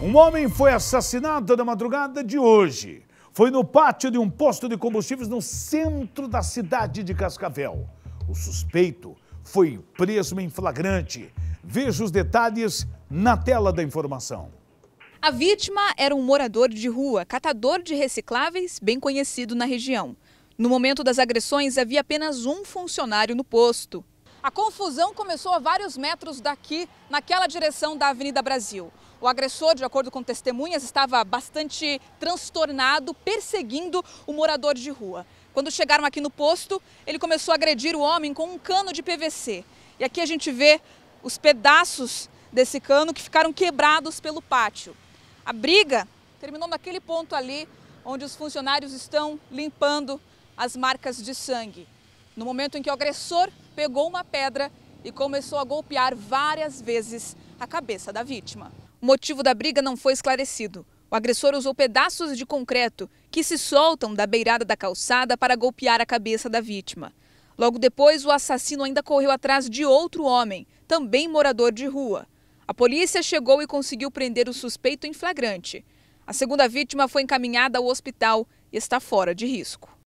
Um homem foi assassinado na madrugada de hoje. Foi no pátio de um posto de combustíveis no centro da cidade de Cascavel. O suspeito foi preso em flagrante. Veja os detalhes na tela da informação. A vítima era um morador de rua, catador de recicláveis, bem conhecido na região. No momento das agressões, havia apenas um funcionário no posto. A confusão começou a vários metros daqui, naquela direção da Avenida Brasil. O agressor, de acordo com testemunhas, estava bastante transtornado, perseguindo o morador de rua. Quando chegaram aqui no posto, ele começou a agredir o homem com um cano de PVC. E aqui a gente vê os pedaços desse cano que ficaram quebrados pelo pátio. A briga terminou naquele ponto ali onde os funcionários estão limpando as marcas de sangue. No momento em que o agressor pegou uma pedra e começou a golpear várias vezes a cabeça da vítima. O motivo da briga não foi esclarecido. O agressor usou pedaços de concreto que se soltam da beirada da calçada para golpear a cabeça da vítima. Logo depois, o assassino ainda correu atrás de outro homem, também morador de rua. A polícia chegou e conseguiu prender o suspeito em flagrante. A segunda vítima foi encaminhada ao hospital e está fora de risco.